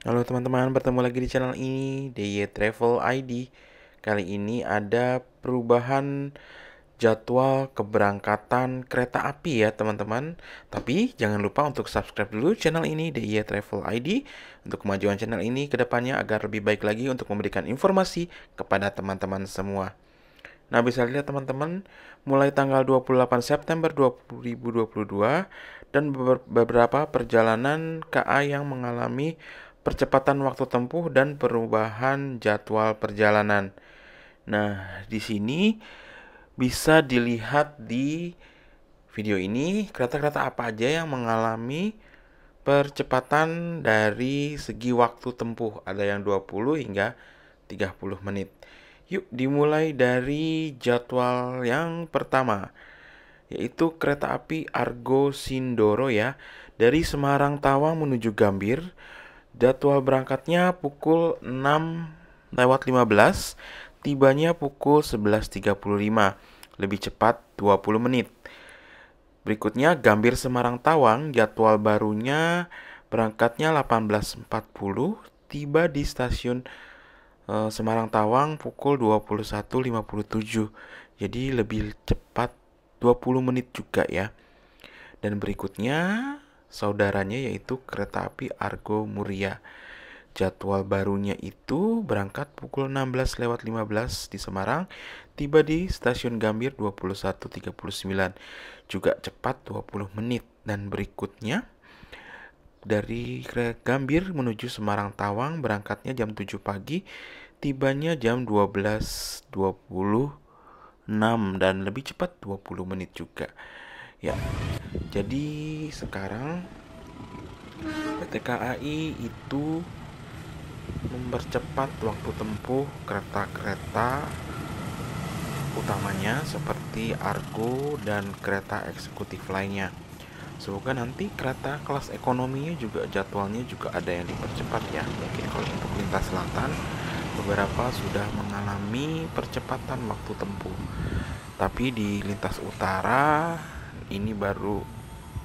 Halo teman-teman, bertemu lagi di channel ini DY Travel ID. Kali ini ada perubahan jadwal keberangkatan kereta api ya teman-teman. Tapi jangan lupa untuk subscribe dulu channel ini DY Travel ID untuk kemajuan channel ini ke depannya agar lebih baik lagi untuk memberikan informasi kepada teman-teman semua. Nah, bisa lihat teman-teman, mulai tanggal 28 September 2022 dan beberapa perjalanan KA yang mengalami percepatan waktu tempuh dan perubahan jadwal perjalanan. Nah, di sini bisa dilihat di video ini kereta-kereta apa aja yang mengalami percepatan dari segi waktu tempuh. Ada yang 20 hingga 30 menit. Yuk dimulai dari jadwal yang pertama yaitu kereta api Argo Sindoro ya dari Semarang Tawang menuju Gambir Jadwal berangkatnya pukul 6 lewat 15, tibanya pukul 11.35, lebih cepat 20 menit. Berikutnya Gambir Semarang Tawang, jadwal barunya berangkatnya 18.40, tiba di stasiun e, Semarang Tawang pukul 21.57. Jadi lebih cepat 20 menit juga ya. Dan berikutnya saudaranya yaitu kereta api Argo Muria. Jadwal barunya itu berangkat pukul 16 lewat 15 di Semarang, tiba di stasiun Gambir 21.39, juga cepat 20 menit. Dan berikutnya, dari Gambir menuju Semarang Tawang berangkatnya jam 7 pagi, tibanya jam 12.26 dan lebih cepat 20 menit juga ya jadi sekarang PT KAI itu mempercepat waktu tempuh kereta-kereta utamanya seperti Argo dan kereta eksekutif lainnya. Semoga nanti kereta kelas ekonominya juga jadwalnya juga ada yang dipercepat ya. Mungkin kalau untuk lintas selatan beberapa sudah mengalami percepatan waktu tempuh. Tapi di lintas utara ini baru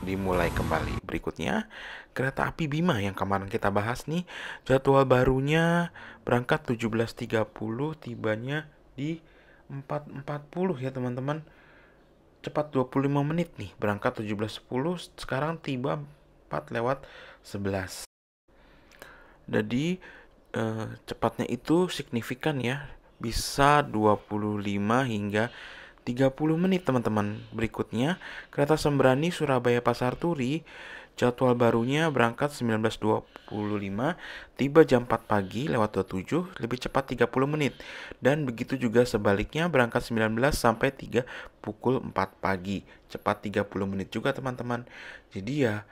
dimulai kembali. Berikutnya, kereta api Bima yang kemarin kita bahas nih, jadwal barunya berangkat 17.30, tibanya di 4.40 ya teman-teman. Cepat 25 menit nih, berangkat 17.10, sekarang tiba 4 lewat 11. Jadi, eh, cepatnya itu signifikan ya, bisa 25 hingga 30 menit teman-teman. Berikutnya, kereta Sembrani Surabaya Pasar Turi, jadwal barunya berangkat 19.25, tiba jam 4 pagi lewat 27, lebih cepat 30 menit. Dan begitu juga sebaliknya berangkat 19 sampai 3 pukul 4 pagi, cepat 30 menit juga teman-teman. Jadi ya,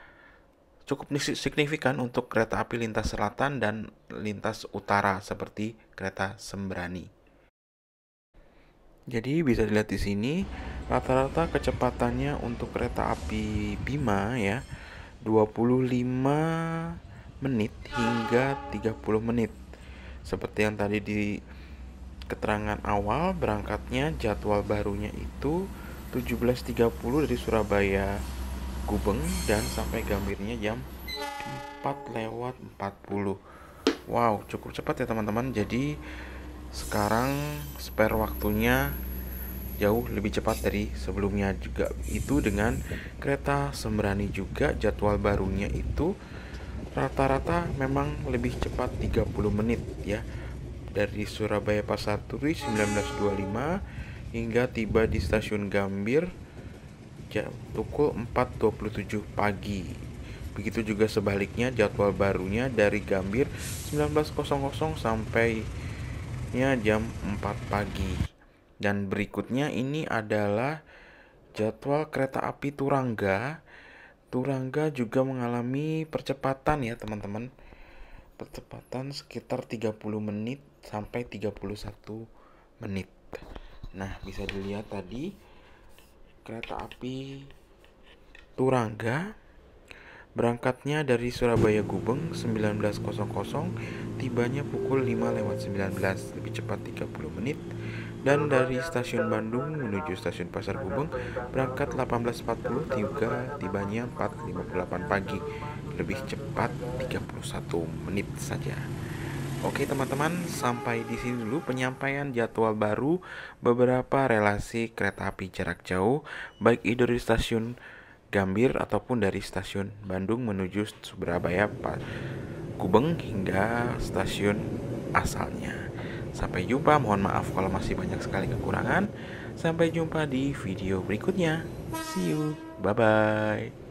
cukup signifikan untuk kereta api lintas selatan dan lintas utara seperti kereta Sembrani. Jadi bisa dilihat di sini rata-rata kecepatannya untuk kereta api Bima ya 25 menit hingga 30 menit. Seperti yang tadi di keterangan awal berangkatnya jadwal barunya itu 17.30 dari Surabaya Gubeng dan sampai Gambirnya jam 4 lewat 40. Wow, cukup cepat ya teman-teman. Jadi sekarang spare waktunya jauh lebih cepat dari sebelumnya juga itu dengan kereta sembrani juga jadwal barunya itu rata-rata memang lebih cepat 30 menit ya dari Surabaya Pasar Turi 1925 hingga tiba di stasiun Gambir jam pukul 4.27 pagi begitu juga sebaliknya jadwal barunya dari Gambir 19.00 sampai tepatnya jam 4 pagi. Dan berikutnya ini adalah jadwal kereta api Turangga. Turangga juga mengalami percepatan ya teman-teman. Percepatan sekitar 30 menit sampai 31 menit. Nah, bisa dilihat tadi kereta api Turangga Berangkatnya dari Surabaya Gubeng 19.00, tibanya pukul 5 lewat 19, lebih cepat 30 menit. Dan dari stasiun Bandung menuju stasiun Pasar Gubeng berangkat 18.40, tiba tibanya 4.58 pagi, lebih cepat 31 menit saja. Oke teman-teman, sampai di sini dulu penyampaian jadwal baru beberapa relasi kereta api jarak jauh, baik itu di stasiun Gambir ataupun dari stasiun Bandung menuju Surabaya Kubeng hingga stasiun asalnya. Sampai jumpa, mohon maaf kalau masih banyak sekali kekurangan. Sampai jumpa di video berikutnya. See you, bye bye.